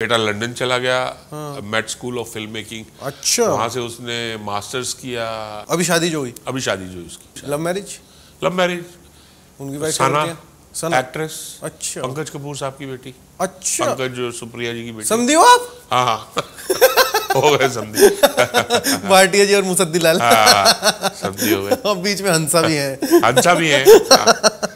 बेटा लंदन चला गया Met school of film making अच्छा वहां से उसने मास्टर्स किया अभी शादी जो हुई अभी शादी जो हुई उसकी लव मैरिज लव मैरिज उनकी वाइफ एक्ट्रेस अच्छा पंकज कपूर साहब की बेटी अच्छा पंकज जो सुप्रिया जी की बेटी समझी हो आप हाँ हाँ हो गए समझी जी और मुसद्दी लाल हाँ, समझी हो गए और बीच में हंसा भी है हंसा भी है